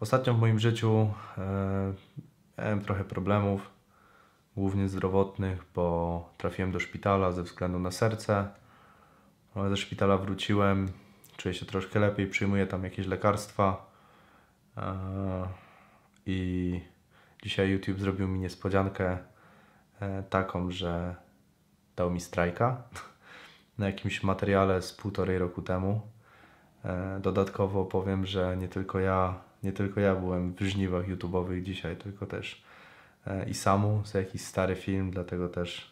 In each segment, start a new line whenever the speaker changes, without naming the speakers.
Ostatnio w moim życiu e, miałem trochę problemów, głównie zdrowotnych, bo trafiłem do szpitala ze względu na serce, ale ze szpitala wróciłem, czuję się troszkę lepiej, przyjmuję tam jakieś lekarstwa e, i dzisiaj YouTube zrobił mi niespodziankę e, taką, że dał mi strajka na jakimś materiale z półtorej roku temu. Dodatkowo powiem, że nie tylko ja nie tylko ja byłem w żniwach YouTube'owych dzisiaj, tylko też e, i Samu za jakiś stary film, dlatego też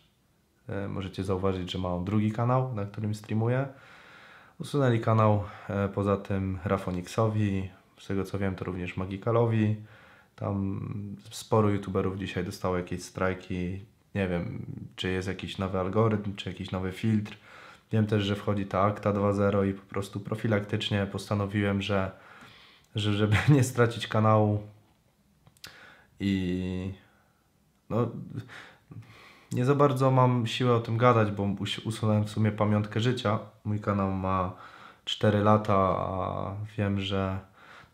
e, możecie zauważyć, że mam drugi kanał, na którym streamuję. Usunęli kanał e, poza tym Rafoniksowi, z tego co wiem to również Magikalowi. Tam sporo youtuberów dzisiaj dostało jakieś strajki. Nie wiem, czy jest jakiś nowy algorytm, czy jakiś nowy filtr. Wiem też, że wchodzi ta akta 2.0 i po prostu profilaktycznie postanowiłem, że że żeby nie stracić kanału i no nie za bardzo mam siłę o tym gadać, bo usunąłem w sumie pamiątkę życia. Mój kanał ma 4 lata, a wiem, że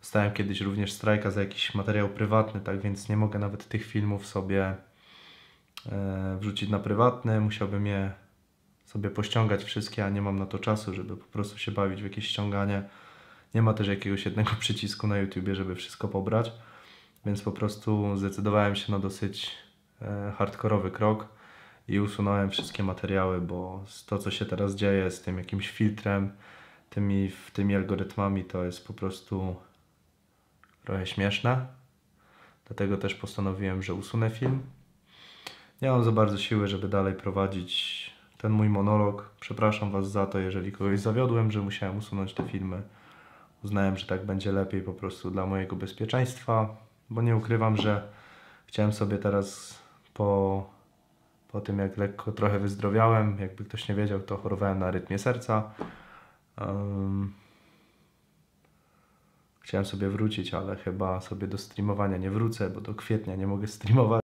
dostałem kiedyś również strajka za jakiś materiał prywatny, tak więc nie mogę nawet tych filmów sobie e, wrzucić na prywatny. Musiałbym je sobie pościągać wszystkie, a nie mam na to czasu, żeby po prostu się bawić w jakieś ściąganie nie ma też jakiegoś jednego przycisku na YouTubie, żeby wszystko pobrać, więc po prostu zdecydowałem się na dosyć e, hardkorowy krok i usunąłem wszystkie materiały, bo to, co się teraz dzieje z tym jakimś filtrem, tymi, tymi algorytmami, to jest po prostu trochę śmieszne. Dlatego też postanowiłem, że usunę film. Nie mam za bardzo siły, żeby dalej prowadzić ten mój monolog. Przepraszam Was za to, jeżeli kogoś zawiodłem, że musiałem usunąć te filmy. Uznałem, że tak będzie lepiej po prostu dla mojego bezpieczeństwa, bo nie ukrywam, że chciałem sobie teraz po, po tym, jak lekko trochę wyzdrowiałem, jakby ktoś nie wiedział, to chorowałem na rytmie serca. Um, chciałem sobie wrócić, ale chyba sobie do streamowania nie wrócę, bo do kwietnia nie mogę streamować.